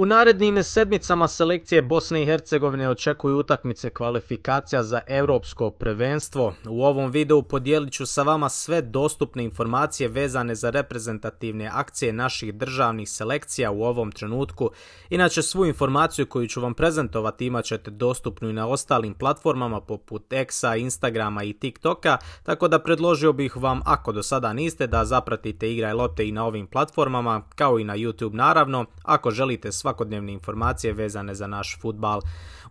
U narednim sedmicama selekcije Bosne i Hercegovine očekuju utakmice kvalifikacija za europsko prvenstvo. U ovom videu podijelit ću sa vama sve dostupne informacije vezane za reprezentativne akcije naših državnih selekcija u ovom trenutku. Inače svu informaciju koju ću vam prezentovati imat ćete dostupnu i na ostalim platformama poput Exa, Instagrama i TikToka, tako da predložio bih vam ako do sada niste da zapratite Igraj lote i na ovim platformama kao i na YouTube naravno. Ako želite svakodnevne informacije vezane za naš futbal,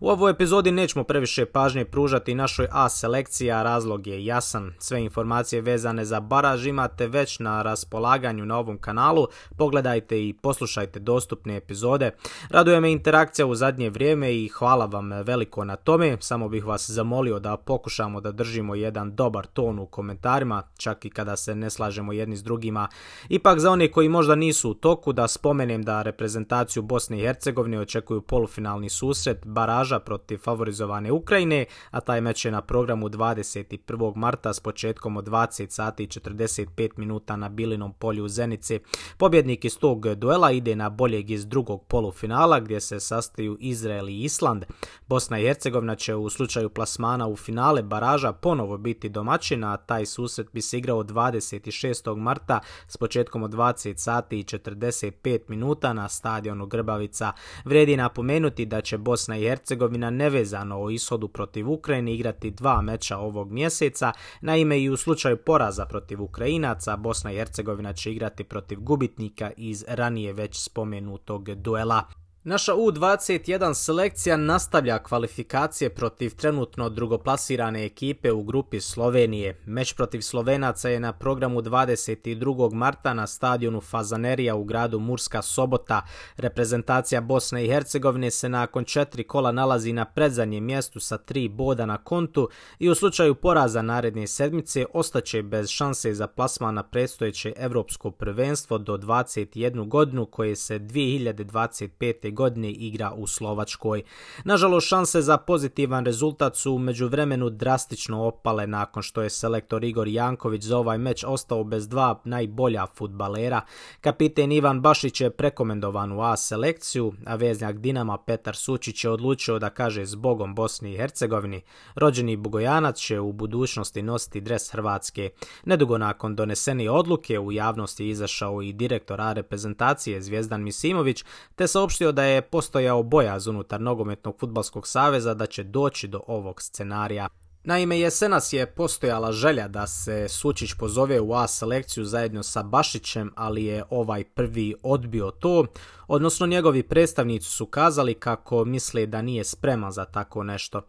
u ovoj epizodi nećemo previše pažnje pružati našoj A selekciji, a razlog je jasan. Sve informacije vezane za baraž imate već na raspolaganju na ovom kanalu, pogledajte i poslušajte dostupne epizode. Raduje me interakcija u zadnje vrijeme i hvala vam veliko na tome, samo bih vas zamolio da pokušamo da držimo jedan dobar ton u komentarima, čak i kada se ne slažemo jedni s drugima. Ipak za one koji možda nisu u toku, da spomenem da reprezentaciju Bosne i Hercegovine očekuju polufinalni susret, baraž arbitraža protiv favorizovane Ukrajine, a taj meč je na programu 21. marta s početkom od 20 sati i 45 minuta na Bilinom polju u Zenici. Pobjednik iz tog duela ide na boljeg iz drugog polufinala gdje se sastaju Izrael i Island. Bosna i Hercegovina će u slučaju plasmana u finale baraža ponovo biti domaćina, a taj susret bi se igrao 26. marta s početkom od 20 sati i 45 minuta na stadionu Grbavica. Vredi napomenuti da će Bosna i Hercegovina Hercegovina nevezano o ishodu protiv Ukrajine igrati dva meča ovog mjeseca. Naime i u slučaju poraza protiv Ukrajinaca Bosna i Hercegovina će igrati protiv gubitnika iz ranije već spomenutog duela. Naša U21 selekcija nastavlja kvalifikacije protiv trenutno drugoplasirane ekipe u grupi Slovenije. Meč protiv Slovenaca je na programu 22. marta na stadionu Fazanerija u gradu Murska Sobota. Reprezentacija Bosne i Hercegovine se nakon četiri kola nalazi na predzadnjem mjestu sa tri boda na kontu i u slučaju poraza naredne sedmice ostaće bez šanse za plasman na predstojeće europsko prvenstvo do 21 godinu koje se 2025 godini igra u Slovačkoj. Nažalost, šanse za pozitivan rezultat su u vremenu drastično opale nakon što je selektor Igor Janković za ovaj meč ostao bez dva najbolja futbalera. Kapiten Ivan Bašić je prekomendovan u A selekciju, a veznjak Dinama Petar Sučić je odlučio da kaže zbogom Bosni i Hercegovini. Rođeni Bugojanac će u budućnosti nositi dres Hrvatske. Nedugo nakon donesene odluke u javnosti izašao i direktor A reprezentacije Zvijezdan Misimović te saopštio da je postojao bojaz unutar Nogometnog futbalskog saveza da će doći do ovog scenarija Naime, jesenas je postojala želja da se Sučić pozove u A selekciju zajedno sa Bašićem, ali je ovaj prvi odbio to, odnosno njegovi predstavnici su kazali kako misle da nije spreman za tako nešto.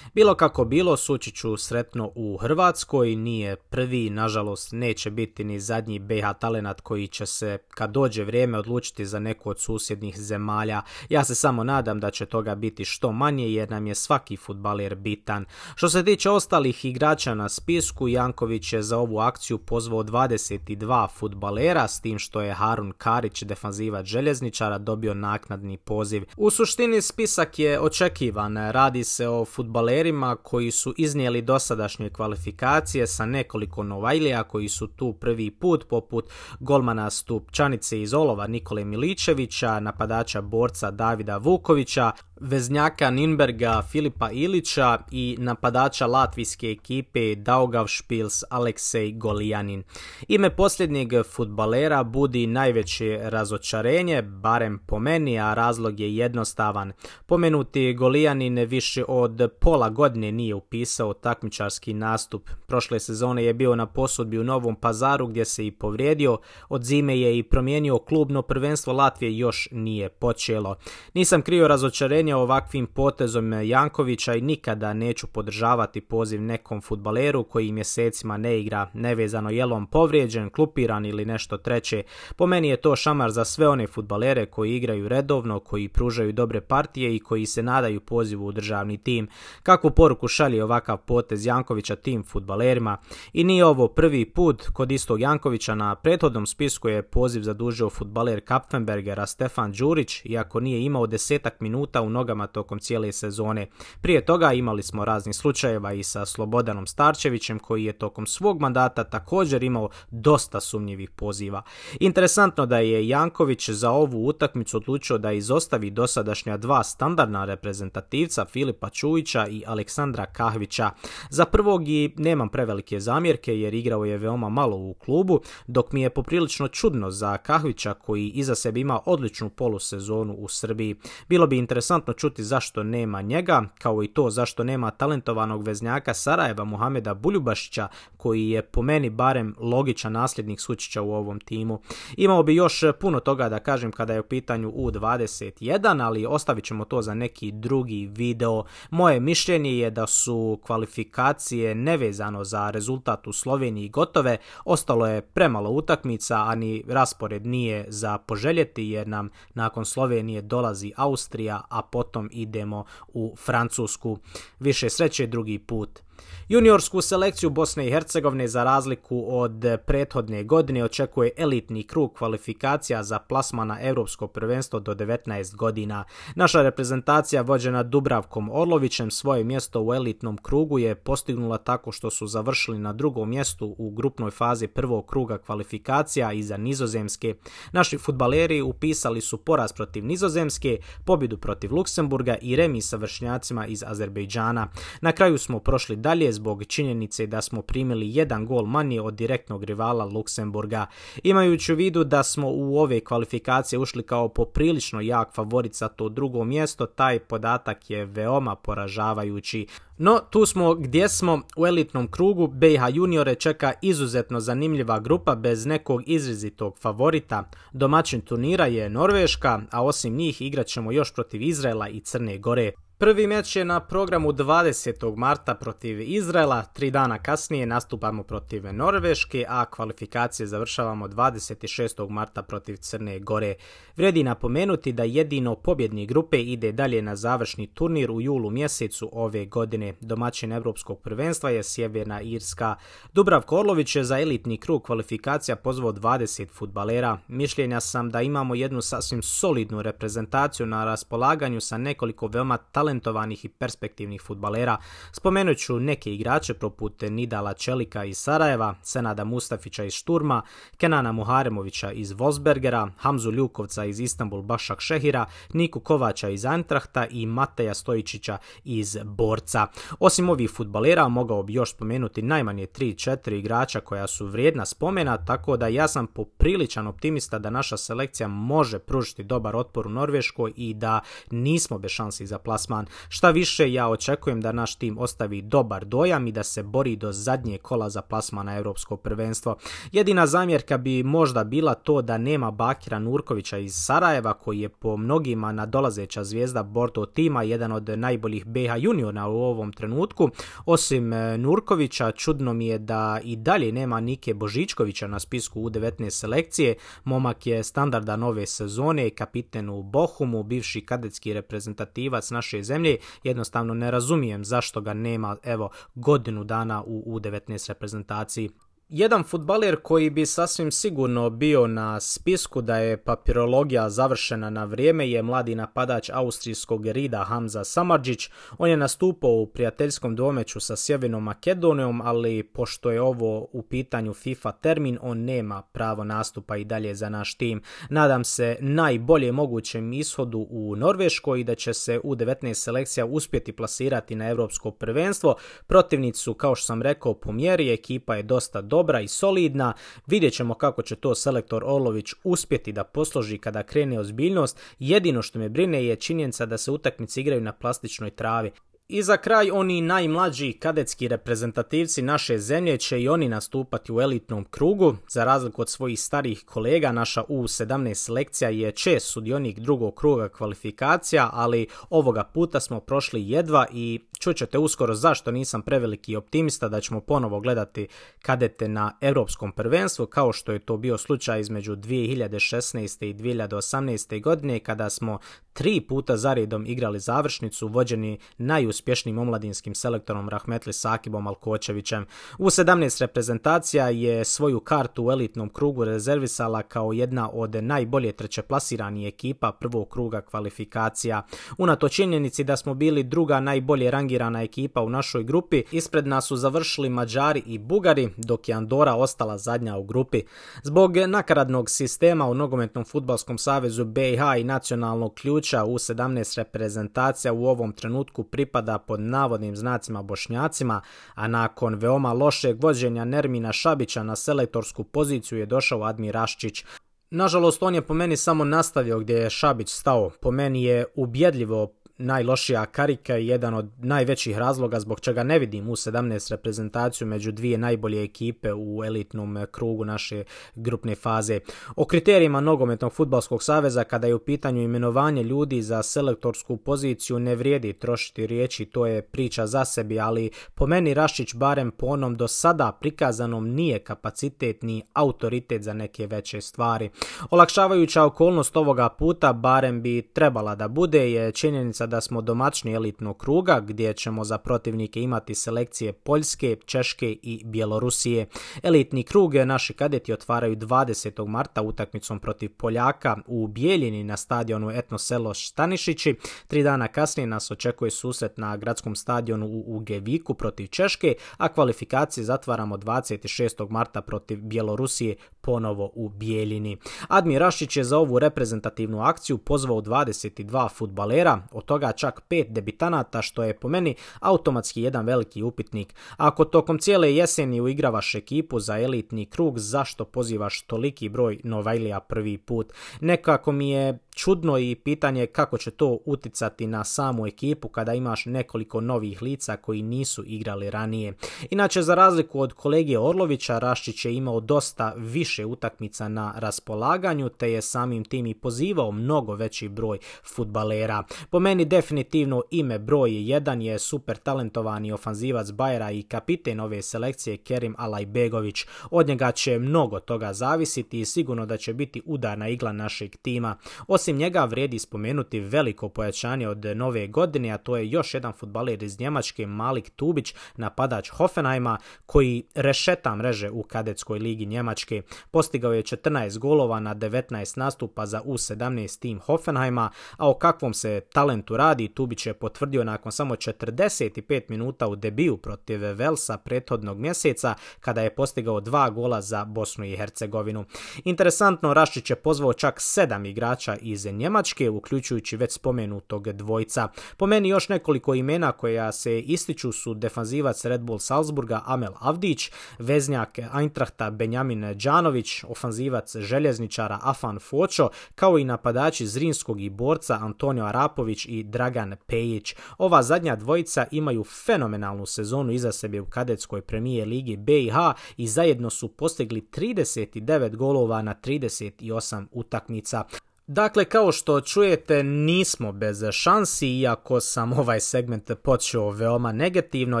Bilo kako bilo, Sučiću sretno u Hrvatskoj, nije prvi, nažalost neće biti ni zadnji BH talenat koji će se kad dođe vrijeme odlučiti za neku od susjednih zemalja. Ja se samo nadam da će toga biti što manje jer nam je svaki futbaler bitan. Što se tiče ostalih igrača na spisku Janković je za ovu akciju pozvao 22 futbalera s tim što je Harun Karić, defanziva željezničara, dobio naknadni poziv. U suštini spisak je očekivan. Radi se o futbalerima koji su iznijeli dosadašnje kvalifikacije sa nekoliko novajlija koji su tu prvi put poput golmana Stupčanice iz Olova Nikole Miličevića, napadača borca Davida Vukovića, veznjaka Ninberga Filipa Ilića i napadača latvijske ekipe Daugav Špils Aleksej Golijanin. Ime posljednjeg futbalera budi najveće razočarenje, barem po meni, a razlog je jednostavan. Pomenuti Golijanin više od pola godine nije upisao takmičarski nastup. Prošle sezone je bio na posudbi u Novom pazaru gdje se i povrijedio, od zime je i promijenio klubno prvenstvo Latvije još nije počelo. Nisam krio razočarenje ovakvim potezom Jankovića i nikada neću podržavati poziv nekom futbaleru koji mjesecima ne igra nevezano jelom povrijeđen, klupiran ili nešto treće. Po meni je to šamar za sve one futbalere koji igraju redovno, koji pružaju dobre partije i koji se nadaju pozivu u državni tim. Kakvu poruku šalje ovakav potez Jankovića tim futbalerima? I nije ovo prvi put kod istog Jankovića na prethodnom spisku je poziv zadužio futbaler Kapfenbergera Stefan Đurić, iako nije imao desetak minuta u nogama tokom cijele sezone. Prije toga imali smo raznih slučajeva i sa Slobodanom Starčevićem koji je tokom svog mandata također imao dosta sumnjivih poziva. Interesantno da je Janković za ovu utakmicu odlučio da izostavi dosadašnja dva standardna reprezentativca Filipa Čujića i Aleksandra Kahvića. Za prvog i nemam prevelike zamjerke jer igrao je veoma malo u klubu, dok mi je poprilično čudno za Kahvića koji iza sebe ima odličnu polusezonu u Srbiji. Bilo bi interesantno vjerojatno čuti zašto nema njega, kao i to zašto nema talentovanog veznjaka Sarajeva Muhameda Buljubašića, koji je po meni barem logičan nasljednik Sučića u ovom timu. Imao bi još puno toga da kažem kada je u pitanju U21, ali ostavit ćemo to za neki drugi video. Moje mišljenje je da su kvalifikacije nevezano za rezultat u Sloveniji gotove, ostalo je premalo utakmica, a ni raspored nije za poželjeti jer nam nakon Slovenije dolazi Austrija, a potom idemo u Francusku. Više sreće drugi put. Juniorsku selekciju Bosne i Hercegovine za razliku od prethodne godine očekuje elitni krug kvalifikacija za plasmana Europsko prvenstvo do 19 godina. Naša reprezentacija vođena Dubravkom Orlovićem svoje mjesto u elitnom krugu je postignula tako što su završili na drugom mjestu u grupnoj fazi prvog kruga kvalifikacija iza Nizozemske. Naši futbaleri upisali su poraz protiv Nizozemske, pobjedu protiv Luksemburga i remi sa vršnjacima iz Azerbejdžana. Na kraju smo prošli dalje dalje zbog činjenice da smo primili jedan gol manje od direktnog rivala Luksemburga. Imajući u vidu da smo u ove kvalifikacije ušli kao poprilično jak favorit za to drugo mjesto, taj podatak je veoma poražavajući. No, tu smo gdje smo u elitnom krugu BiH juniore čeka izuzetno zanimljiva grupa bez nekog izrazitog favorita. Domaćin turnira je Norveška, a osim njih igrat ćemo još protiv Izraela i Crne Gore. Prvi meč je na programu 20. marta protiv Izraela, tri dana kasnije nastupamo protiv Norveške, a kvalifikacije završavamo 26. marta protiv Crne Gore. Vredi napomenuti da jedino pobjedni grupe ide dalje na završni turnir u julu mjesecu ove godine. Domaćin Europskog prvenstva je Sjeverna Irska. Dubravko Orlović je za elitni krug kvalifikacija pozvao 20 futbalera. Mišljenja sam da imamo jednu sasvim solidnu reprezentaciju na raspolaganju sa nekoliko veoma talentovanih i perspektivnih futbalera. Spomenut ću neke igrače poput Nidala Čelika iz Sarajeva, Senada Mustafića iz Šturma, Kenana Muharemovića iz Vosbergera, Hamzu Ljukovca iz Istanbul Bašak Šehira, Niku Kovača iz Antrahta i Mateja Stojičića iz Borca. Osim ovih futbalera mogao bi još spomenuti najmanje 3-4 igrača koja su vrijedna spomena, tako da ja sam popriličan optimista da naša selekcija može pružiti dobar otpor u Norveškoj i da nismo bez šansi za plasman plan. Šta više, ja očekujem da naš tim ostavi dobar dojam i da se bori do zadnje kola za na Europsko prvenstvo. Jedina zamjerka bi možda bila to da nema Bakira Nurkovića iz Sarajeva koji je po mnogima nadolazeća zvijezda Borto tima, jedan od najboljih BH juniora u ovom trenutku. Osim e, Nurkovića, čudno mi je da i dalje nema Nike Božičkovića na spisku U19 selekcije. Momak je standarda nove sezone, kapiten u Bohumu, bivši kadetski reprezentativac naše zemlje zemlje, jednostavno ne razumijem zašto ga nema evo godinu dana u U19 reprezentaciji jedan futbaler koji bi sasvim sigurno bio na spisku da je papirologija završena na vrijeme je mladi napadač austrijskog rida Hamza Samardžić. On je nastupao u prijateljskom domeću sa Sjevernom Makedonijom, ali pošto je ovo u pitanju FIFA termin, on nema pravo nastupa i dalje za naš tim. Nadam se najbolje mogućem ishodu u Norveškoj i da će se u 19 selekcija uspjeti plasirati na europsko prvenstvo. Protivnicu, kao što sam rekao, po mjeri ekipa je dosta dobro dobra i solidna. Vidjet ćemo kako će to selektor Orlović uspjeti da posloži kada krene ozbiljnost. Jedino što me brine je činjenica da se utakmice igraju na plastičnoj travi. I za kraj oni najmlađi kadetski reprezentativci naše zemlje će i oni nastupati u elitnom krugu. Za razliku od svojih starih kolega, naša U17 selekcija je čest sudionik drugog kruga kvalifikacija, ali ovoga puta smo prošli jedva i čućete uskoro zašto nisam preveliki optimista da ćemo ponovo gledati kadete na europskom prvenstvu, kao što je to bio slučaj između 2016. i 2018. godine kada smo tri puta zaredom igrali završnicu vođeni najuspješnijim uspješnim omladinskim selektorom Rahmetli Sakibom Alkočevićem. U 17 reprezentacija je svoju kartu u elitnom krugu rezervisala kao jedna od najbolje plasiranih ekipa prvog kruga kvalifikacija. Unato činjenici da smo bili druga najbolje rangirana ekipa u našoj grupi, ispred nas su završili Mađari i Bugari, dok je Andora ostala zadnja u grupi. Zbog nakaradnog sistema u nogometnom futbalskom savezu BiH i nacionalnog ključa u 17 reprezentacija u ovom trenutku pripada pod navodnim znacima bošnjacima, a nakon veoma lošeg vođenja Nermina Šabića na selektorsku poziciju je došao Admir Aščić. Nažalost, on je po meni samo nastavio gdje je Šabić stao. Po meni je ubjedljivo najlošija karika i jedan od najvećih razloga zbog čega ne vidim u 17 reprezentaciju među dvije najbolje ekipe u elitnom krugu naše grupne faze. O kriterijima Nogometnog futbalskog saveza kada je u pitanju imenovanje ljudi za selektorsku poziciju ne vrijedi trošiti riječi, to je priča za sebi, ali po meni Rašić barem po onom do sada prikazanom nije kapacitet ni autoritet za neke veće stvari. Olakšavajuća okolnost ovoga puta barem bi trebala da bude je činjenica da smo domaćni elitnog kruga gdje ćemo za protivnike imati selekcije Poljske, Češke i Bjelorusije. Elitni krug naši kadeti otvaraju 20. marta utakmicom protiv Poljaka u Bijeljini na stadionu Etno selo Stanišići. Tri dana kasnije nas očekuje susret na gradskom stadionu u Ugeviku protiv Češke, a kvalifikacije zatvaramo 26. marta protiv Bjelorusije ponovo u Bijeljini. Admir Rašić je za ovu reprezentativnu akciju pozvao 22 futbalera, od toga toga čak pet debitanata što je po meni automatski jedan veliki upitnik. Ako tokom cijele jeseni uigravaš ekipu za elitni krug, zašto pozivaš toliki broj Novajlija prvi put? Nekako mi je čudno i pitanje kako će to uticati na samu ekipu kada imaš nekoliko novih lica koji nisu igrali ranije. Inače, za razliku od kolege Orlovića, Raščić je imao dosta više utakmica na raspolaganju, te je samim tim i pozivao mnogo veći broj futbalera. Po meni definitivno ime broj 1 je super talentovani ofanzivac Bajera i kapiten ove selekcije Kerim Alajbegović. Od njega će mnogo toga zavisiti i sigurno da će biti udarna igla našeg tima. Osim njega vrijedi spomenuti veliko pojačanje od nove godine, a to je još jedan futbaler iz Njemačke Malik Tubić, napadač Hoffenheima, koji rešeta mreže u kadetskoj ligi Njemačke. Postigao je 14 golova na 19 nastupa za U17 tim Hoffenheima, a o kakvom se talentu radi. Tubić je potvrdio nakon samo 45 minuta u debiju protiv Velsa prethodnog mjeseca kada je postigao dva gola za Bosnu i Hercegovinu. Interesantno, Rašić je pozvao čak sedam igrača iz Njemačke, uključujući već spomenutog dvojca. Po meni još nekoliko imena koja se ističu su defanzivac Red Bull Salzburga Amel Avdić, veznjak Eintrachta Benjamin Đanović, ofanzivac Željezničara Afan Fočo, kao i napadači Zrinskog i borca Antonio Arapović i Dragan Pejić. Ova zadnja dvojica imaju fenomenalnu sezonu iza sebe u kadetskoj premije Ligi BiH i zajedno su postigli 39 golova na 38 utakmica. Dakle, kao što čujete, nismo bez šansi, iako sam ovaj segment počeo veoma negativno.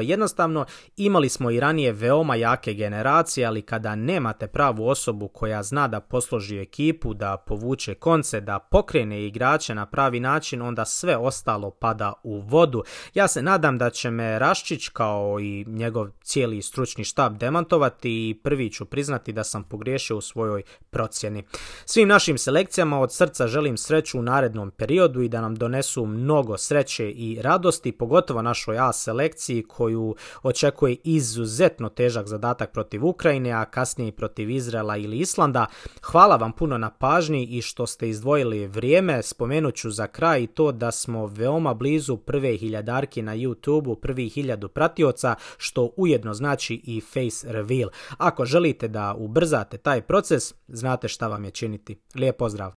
Jednostavno, imali smo i ranije veoma jake generacije, ali kada nemate pravu osobu koja zna da posloži ekipu, da povuče konce, da pokrene igrače na pravi način, onda sve ostalo pada u vodu. Ja se nadam da će me Raščić kao i njegov cijeli stručni štab demantovati i prvi ću priznati da sam pogriješio u svojoj procjeni. Svim našim selekcijama od srca želim sreću u narednom periodu i da nam donesu mnogo sreće i radosti, pogotovo našoj A selekciji koju očekuje izuzetno težak zadatak protiv Ukrajine, a kasnije i protiv Izraela ili Islanda. Hvala vam puno na pažnji i što ste izdvojili vrijeme. Spomenut ću za kraj to da smo veoma blizu prve hiljadarki na YouTube-u, prvi hiljadu pratioca, što ujedno znači i face reveal. Ako želite da ubrzate taj proces, znate šta vam je činiti. Lijep pozdrav!